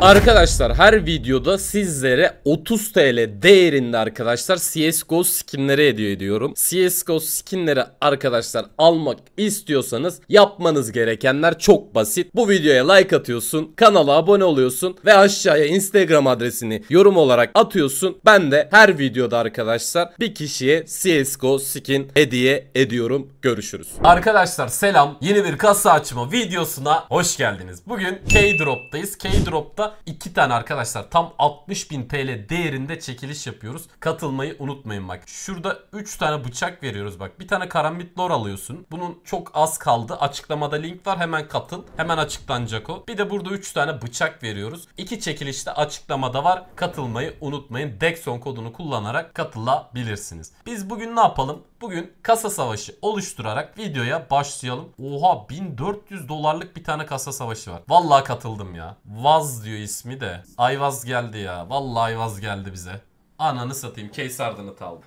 Arkadaşlar her videoda sizlere 30 TL değerinde arkadaşlar CSGO skinleri hediye ediyorum. CSGO skinleri arkadaşlar almak istiyorsanız yapmanız gerekenler çok basit. Bu videoya like atıyorsun, kanala abone oluyorsun ve aşağıya Instagram adresini yorum olarak atıyorsun. Ben de her videoda arkadaşlar bir kişiye CSGO skin hediye ediyorum. Görüşürüz. Arkadaşlar selam. Yeni bir kasa açma videosuna hoş geldiniz. Bugün K-Drop'tayız. K-Drop'ta hafta 2 tane arkadaşlar tam 60 bin TL değerinde çekiliş yapıyoruz. Katılmayı unutmayın bak. Şurada 3 tane bıçak veriyoruz bak. Bir tane karambit lor alıyorsun. Bunun çok az kaldı. Açıklamada link var. Hemen katıl. Hemen açıklanacak o. Bir de burada 3 tane bıçak veriyoruz. 2 çekilişte açıklamada var. Katılmayı unutmayın. Dexon kodunu kullanarak katılabilirsiniz. Biz bugün ne yapalım? Bugün kasa savaşı oluşturarak videoya başlayalım. Oha 1400 dolarlık bir tane kasa savaşı var. Vallahi katıldım ya. Vaz diyor yazıyor ismi de. Ayvaz geldi ya. Vallahi Ayvaz geldi bize. Ananı satayım. Case Arden'ı aldı.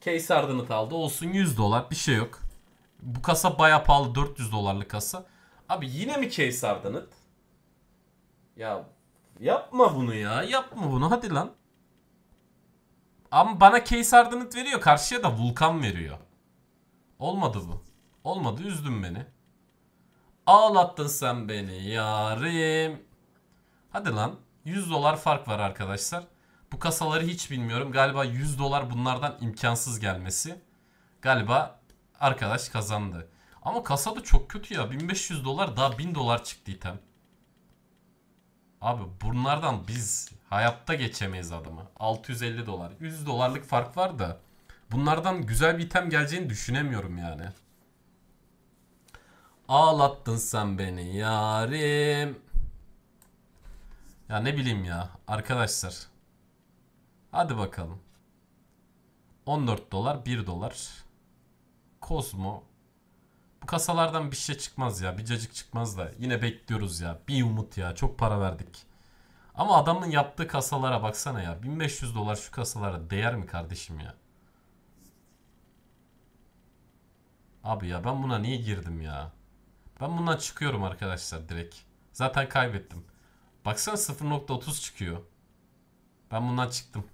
Case Arden'ı aldı. Olsun 100 dolar. Bir şey yok. Bu kasa baya pahalı. 400 dolarlık kasa. Abi yine mi Case Arden'ı? Ya yapma bunu ya. Yapma bunu. Hadi lan. Ama bana Case Arden'ı veriyor. Karşıya da Vulkan veriyor. Olmadı bu. Olmadı. Üzdün beni. Ağlattın sen beni yarim. Hadi lan. 100 dolar fark var arkadaşlar. Bu kasaları hiç bilmiyorum. Galiba 100 dolar bunlardan imkansız gelmesi. Galiba arkadaş kazandı. Ama kasa da çok kötü ya. 1500 dolar daha 1000 dolar çıktı item. Abi bunlardan biz hayatta geçemeyiz adamı. 650 dolar. 100 dolarlık fark var da. Bunlardan güzel bir item geleceğini düşünemiyorum yani. Ağlattın sen beni yarim. Ya ne bileyim ya arkadaşlar. Hadi bakalım. 14 dolar 1 dolar. Kozmo. Bu kasalardan bir şey çıkmaz ya. Bir cacık çıkmaz da. Yine bekliyoruz ya. Bir umut ya. Çok para verdik. Ama adamın yaptığı kasalara baksana ya. 1500 dolar şu kasalara değer mi kardeşim ya? Abi ya ben buna niye girdim ya? Ben bundan çıkıyorum arkadaşlar direkt. Zaten kaybettim. Baksana 0.30 çıkıyor. Ben bundan çıktım.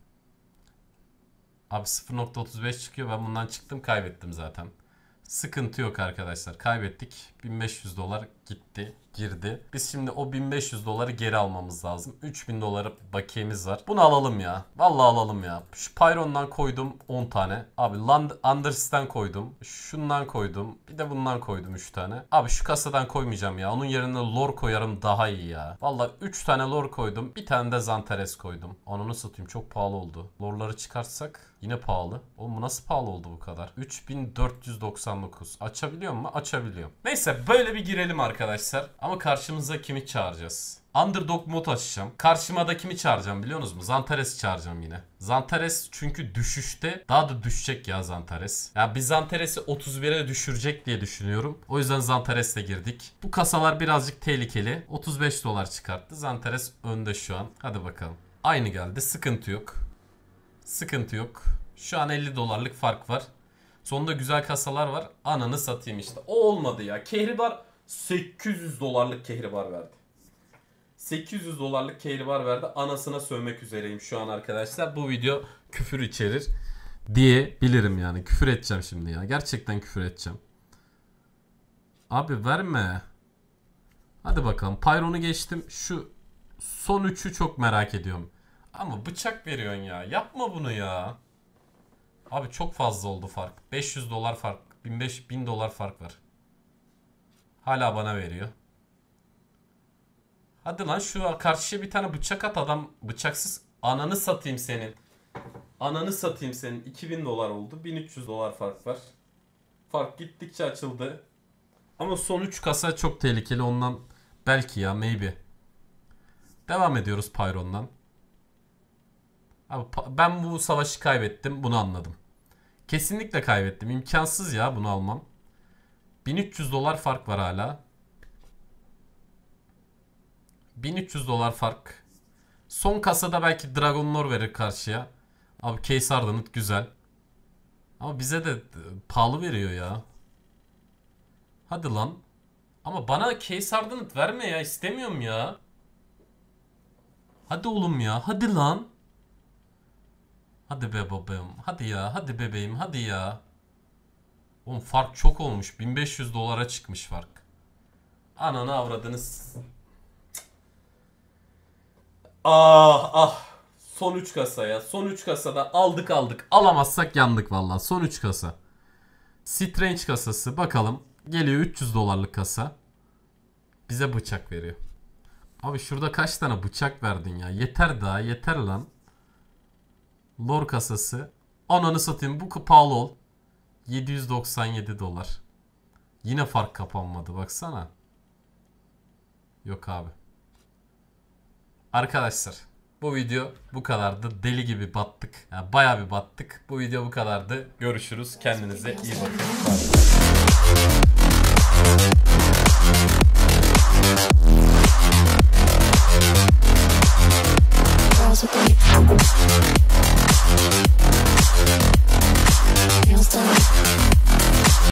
Abi 0.35 çıkıyor. Ben bundan çıktım kaybettim zaten. Sıkıntı yok arkadaşlar. Kaybettik. 1500 dolar gitti, girdi. Biz şimdi o 1500 doları geri almamız lazım. 3000 doları bakiyemiz var. Bunu alalım ya. Vallahi alalım ya. Şu Pyron'dan koydum 10 tane. Abi Land Anders'ten koydum. Şundan koydum. Bir de bundan koydum 3 tane. Abi şu kasadan koymayacağım ya. Onun yerine lor koyarım daha iyi ya. Valla 3 tane lor koydum. Bir tane de Zantares koydum. Onu nasıl tutayım Çok pahalı oldu. Lorları çıkartsak yine pahalı. Oğlum bu nasıl pahalı oldu bu kadar? 3490 19. Açabiliyor mu? Açabiliyorum. Neyse böyle bir girelim arkadaşlar. Ama karşımıza kimi çağıracağız? Underdog mod açacağım. Karşıma da kimi çağıracağım biliyor musunuz? Zantares'i çağıracağım yine. Zantares çünkü düşüşte daha da düşecek ya Zantares. Ya yani biz Zantares'i 31'e düşürecek diye düşünüyorum. O yüzden Zantares'le girdik. Bu kasalar birazcık tehlikeli. 35 dolar çıkarttı. Zantares önde şu an. Hadi bakalım. Aynı geldi. Sıkıntı yok. Sıkıntı yok. Şu an 50 dolarlık fark var. Sonunda güzel kasalar var. Ananı satayım işte. O olmadı ya. Kehribar 800 dolarlık kehribar verdi. 800 dolarlık kehribar verdi. Anasına sövmek üzereyim şu an arkadaşlar. Bu video küfür içerir diye bilirim yani. Küfür edeceğim şimdi ya. Gerçekten küfür edeceğim. Abi verme. Hadi bakalım. Pyron'u geçtim. Şu son üçü çok merak ediyorum. Ama bıçak veriyorsun ya. Yapma bunu ya. Abi çok fazla oldu fark. 500 dolar fark. 1500 1000 dolar fark var. Hala bana veriyor. Hadi lan şu karşıya bir tane bıçak at adam bıçaksız ananı satayım senin. Ananı satayım senin. 2000 dolar oldu. 1300 dolar fark var. Fark gittikçe açıldı. Ama son 3 kasa çok tehlikeli ondan belki ya maybe. Devam ediyoruz Pyron'dan. Abi ben bu savaşı kaybettim bunu anladım. Kesinlikle kaybettim. İmkansız ya bunu almam. 1300 dolar fark var hala. 1300 dolar fark. Son kasada belki Dragon Lore verir karşıya. Abi Case Ardanit güzel. Ama bize de e, pahalı veriyor ya. Hadi lan. Ama bana Case Ardanit verme ya istemiyorum ya. Hadi oğlum ya hadi lan. Hadi be babam. Hadi ya. Hadi bebeğim. Hadi ya. Oğlum fark çok olmuş. 1500 dolara çıkmış fark. Ananı avradınız. Ah ah. Son 3 ya, Son 3 kasada aldık aldık. Alamazsak yandık vallahi. Son 3 kasa. Strange kasası bakalım. Geliyor 300 dolarlık kasa. Bize bıçak veriyor. Abi şurada kaç tane bıçak verdin ya? Yeter daha yeter lan. Lor kasası. Ananı satayım bu pahalı ol. 797 dolar. Yine fark kapanmadı baksana. Yok abi. Arkadaşlar bu video bu kadardı. Deli gibi battık. Yani bayağı bir battık. Bu video bu kadardı. Görüşürüz. Kendinize iyi bakın.